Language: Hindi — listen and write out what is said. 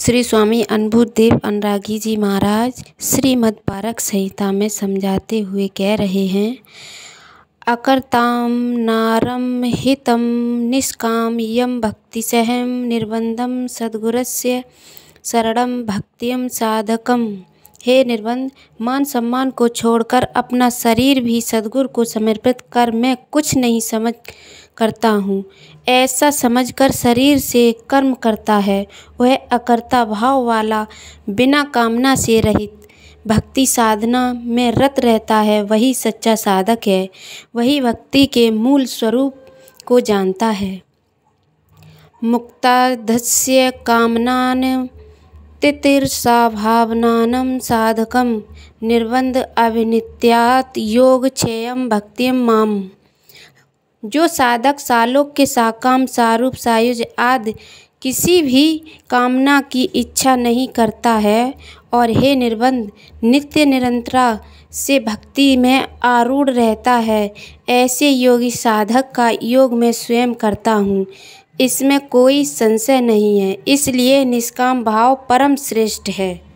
श्री स्वामी अनभूत देव अनुरागी जी महाराज श्रीमद पारक संहिता में समझाते हुए कह रहे हैं अकर्ताम नारम हितम निष्काम यम भक्ति सहम निर्बंधम सदगुरस्य शरणम भक्तियम साधकम हे निर्बंध मान सम्मान को छोड़कर अपना शरीर भी सदगुरु को समर्पित कर मैं कुछ नहीं समझ करता हूँ ऐसा समझकर शरीर से कर्म करता है वह अकर्ता भाव वाला बिना कामना से रहित भक्ति साधना में रत रहता है वही सच्चा साधक है वही भक्ति के मूल स्वरूप को जानता है मुक्ताधस्य कामनान तितिर्षा भावनान साधकम निर्बंध अभिनित्यात योग क्षेयम भक्तिम माम जो साधक सालोक के साकाम सारूप सायुज आदि किसी भी कामना की इच्छा नहीं करता है और हे निर्बंध नित्य निरंतरा से भक्ति में आरूढ़ रहता है ऐसे योगी साधक का योग मैं स्वयं करता हूँ इसमें कोई संशय नहीं है इसलिए निष्काम भाव परम श्रेष्ठ है